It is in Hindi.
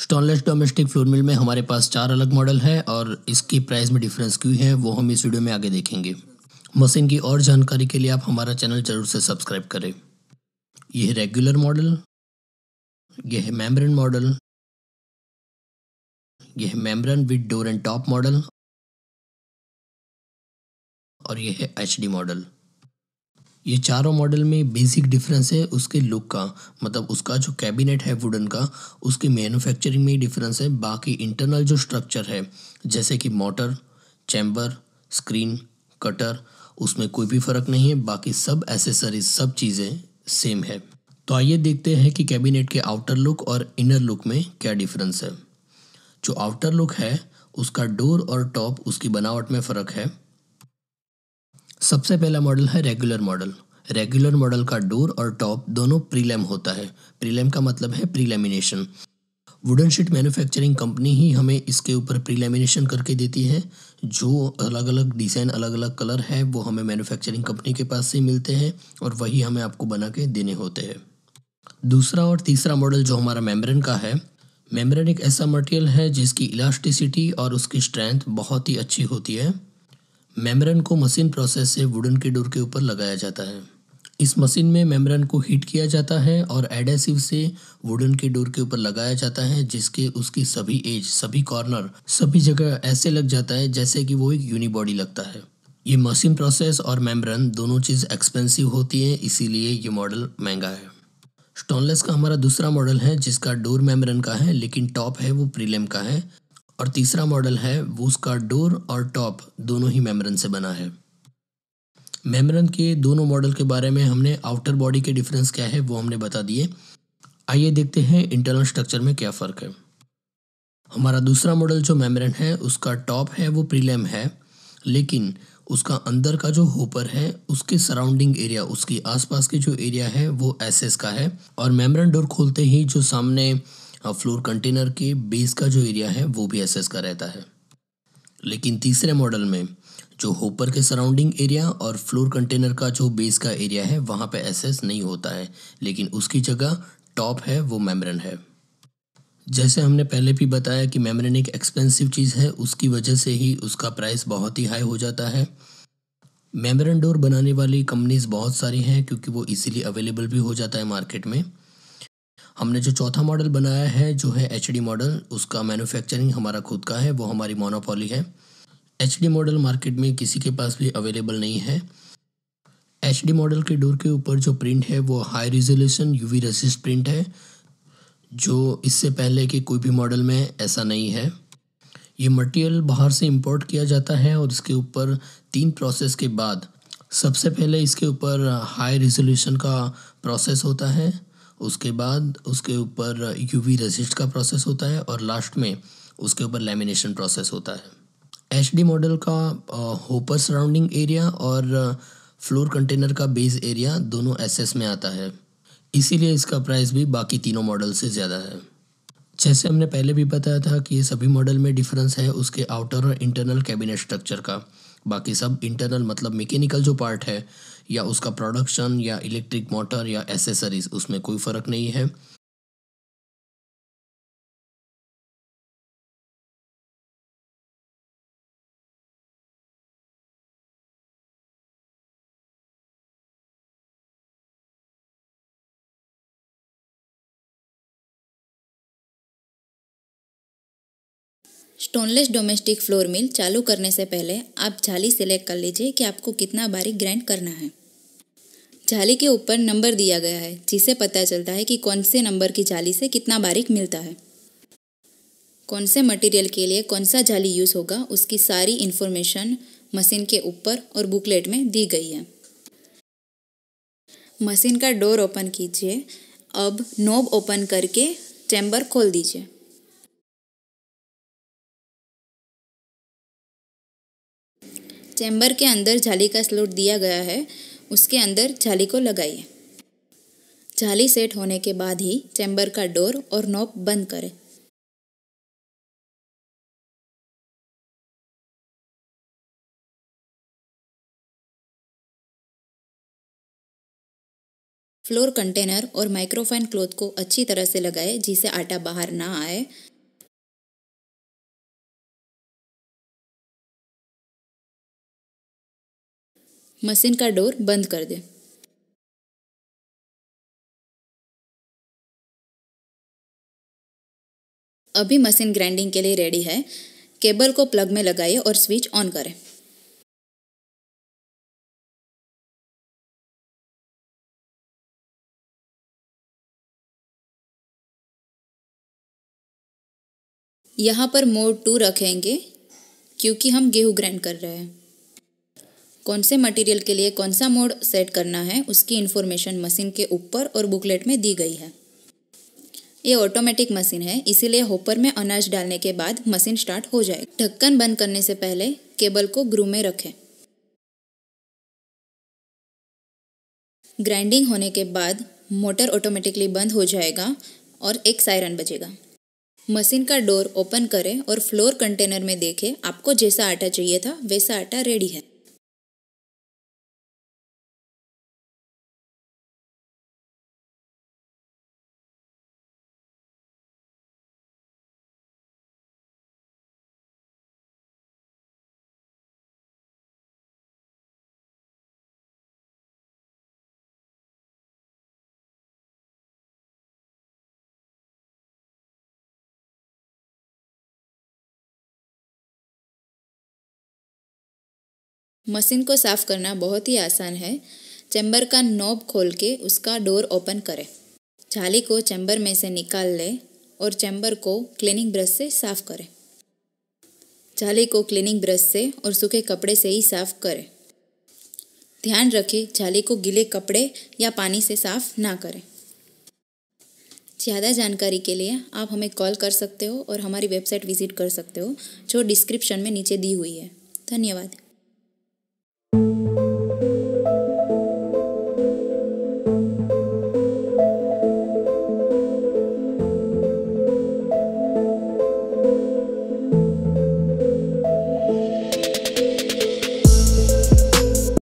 स्टोनलेस डोमेस्टिक फ्लोर मिल में हमारे पास चार अलग मॉडल है और इसकी प्राइस में डिफरेंस क्यों है वो हम इस वीडियो में आगे देखेंगे मशीन की और जानकारी के लिए आप हमारा चैनल जरूर से सब्सक्राइब करें यह रेगुलर मॉडल यह है मेम्ब्रेन मॉडल यह है membrane with door and top model और यह है एच मॉडल ये चारों मॉडल में बेसिक डिफरेंस है उसके लुक का मतलब उसका जो कैबिनेट है वुडन का उसकी मैन्युफैक्चरिंग में ही डिफरेंस है बाकी इंटरनल जो स्ट्रक्चर है जैसे कि मोटर चैम्बर स्क्रीन कटर उसमें कोई भी फ़र्क नहीं है बाकी सब एसेसरीज सब चीज़ें सेम है तो आइए देखते हैं कि कैबिनेट के आउटर लुक और इनर लुक में क्या डिफरेंस है जो आउटर लुक है उसका डोर और टॉप उसकी बनावट में फ़र्क है सबसे पहला मॉडल है रेगुलर मॉडल रेगुलर मॉडल का डोर और टॉप दोनों प्रीलेम होता है प्रीलेम का मतलब है prelamination wooden sheet manufacturing company ही हमें इसके ऊपर प्रीलेमिनेशन करके देती है जो अलग अलग डिज़ाइन अलग अलग कलर है वो हमें मैन्युफैक्चरिंग कंपनी के पास से मिलते हैं और वही हमें आपको बना के देने होते हैं दूसरा और तीसरा मॉडल जो हमारा मेम्ब्रेन का है मेम्ब्रेन एक ऐसा मटेरियल है जिसकी इलास्टिसिटी और उसकी स्ट्रेंथ बहुत ही अच्छी होती है मेम्ब्रेन को मशीन प्रोसेस से वुडन के डोर के ऊपर लगाया जाता है इस मशीन में मेम्ब्रेन को हीट किया जाता है और एडेसिव से वुडन के डोर के ऊपर लगाया जाता है जिसके उसकी सभी एज सभी कॉर्नर सभी जगह ऐसे लग जाता है जैसे कि वो एक यूनिबॉडी लगता है ये मशीन प्रोसेस और मेम्ब्रेन दोनों चीज़ एक्सपेंसिव होती है इसीलिए ये मॉडल महंगा है स्टोनलेस का हमारा दूसरा मॉडल है जिसका डोर मेम्ब्रेन का है लेकिन टॉप है वो प्रीलेम का है और तीसरा मॉडल है वो उसका डोर और टॉप दोनों ही मेमरन से बना है मेमरन के दोनों मॉडल के बारे में हमने आउटर बॉडी के डिफरेंस क्या है वो हमने बता दिए आइए देखते हैं इंटरनल स्ट्रक्चर में क्या फ़र्क है हमारा दूसरा मॉडल जो मेमरन है उसका टॉप है वो प्रीलेम है लेकिन उसका अंदर का जो होपर है उसके सराउंडिंग एरिया उसके आसपास के जो एरिया है वो एसेस का है और मेमरन डोर खोलते ही जो सामने और फ्लोर कंटेनर के बेस का जो एरिया है वो भी एस का रहता है लेकिन तीसरे मॉडल में जो होपर के सराउंडिंग एरिया और फ्लोर कंटेनर का जो बेस का एरिया है वहाँ पे एसेस नहीं होता है लेकिन उसकी जगह टॉप है वो मेम्ब्रेन है जैसे हमने पहले भी बताया कि मेम्ब्रेन एक एक्सपेंसिव चीज़ है उसकी वजह से ही उसका प्राइस बहुत ही हाई हो जाता है मेम्ब्रेन डोर बनाने वाली कंपनीज बहुत सारी हैं क्योंकि वो इजीली अवेलेबल भी हो जाता है मार्केट में हमने जो चौथा मॉडल बनाया है जो है एच मॉडल उसका मैन्युफैक्चरिंग हमारा खुद का है वो हमारी मोनोपोली है एच मॉडल मार्केट में किसी के पास भी अवेलेबल नहीं है एच मॉडल के डोर के ऊपर जो प्रिंट है वो high resolution U resist print है जो इससे पहले के कोई भी मॉडल में ऐसा नहीं है ये मटेरियल बाहर से इंपोर्ट किया जाता है और इसके ऊपर तीन प्रोसेस के बाद सबसे पहले इसके ऊपर हाई रिजोल्यूशन का प्रोसेस होता है उसके बाद उसके ऊपर यूवी रेजिस्ट का प्रोसेस होता है और लास्ट में उसके ऊपर लेमिनेशन प्रोसेस होता है एच मॉडल का होपर सराउंडिंग एरिया और फ्लोर कंटेनर का बेस एरिया दोनों एसएस में आता है इसीलिए इसका प्राइस भी बाकी तीनों मॉडल से ज़्यादा है जैसे हमने पहले भी बताया था कि ये सभी मॉडल में डिफरेंस है उसके आउटर और इंटरनल कैबिनेट स्ट्रक्चर का बाकी सब इंटरनल मतलब मैकेनिकल जो पार्ट है या उसका प्रोडक्शन या इलेक्ट्रिक मोटर या एसेसरीज उसमें कोई फ़र्क नहीं है स्टोनलेस डोमेस्टिक फ्लोर मिल चालू करने से पहले आप झाली सिलेक्ट कर लीजिए कि आपको कितना बारीक ग्राइंड करना है झाली के ऊपर नंबर दिया गया है जिसे पता चलता है कि कौन से नंबर की झाली से कितना बारीक मिलता है कौन से मटेरियल के लिए कौन सा झाली यूज़ होगा उसकी सारी इन्फॉर्मेशन मशीन के ऊपर और बुकलेट में दी गई है मशीन का डोर ओपन कीजिए अब नोब ओपन करके चैम्बर खोल दीजिए चैम्बर के अंदर जाली का स्लोट दिया गया है उसके अंदर जाली को लगाइए जाली सेट होने के बाद ही चैम्बर का डोर और नॉब बंद करें फ्लोर कंटेनर और माइक्रोफाइन क्लॉथ को अच्छी तरह से लगाएं जिससे आटा बाहर ना आए मशीन का डोर बंद कर दें अभी मशीन ग्राइंडिंग के लिए रेडी है केबल को प्लग में लगाइए और स्विच ऑन करें यहाँ पर मोड टू रखेंगे क्योंकि हम गेहूँ ग्राइंड कर रहे हैं कौन से मटेरियल के लिए कौन सा मोड सेट करना है उसकी इन्फॉर्मेशन मशीन के ऊपर और बुकलेट में दी गई है ये ऑटोमेटिक मशीन है इसीलिए होपर में अनाज डालने के बाद मशीन स्टार्ट हो जाएगी ढक्कन बंद करने से पहले केबल को ग्रू में रखें ग्राइंडिंग होने के बाद मोटर ऑटोमेटिकली बंद हो जाएगा और एक सायरन बजेगा मशीन का डोर ओपन करें और फ्लोर कंटेनर में देखें आपको जैसा आटा चाहिए था वैसा आटा रेडी है मशीन को साफ करना बहुत ही आसान है चैम्बर का नॉब खोल के उसका डोर ओपन करें झाली को चैम्बर में से निकाल लें और चैम्बर को क्लीनिंग ब्रश से साफ करें झाली को क्लीनिंग ब्रश से और सूखे कपड़े से ही साफ करें ध्यान रखें झाली को गीले कपड़े या पानी से साफ ना करें ज़्यादा जानकारी के लिए आप हमें कॉल कर सकते हो और हमारी वेबसाइट विजिट कर सकते हो जो डिस्क्रिप्शन में नीचे दी हुई है धन्यवाद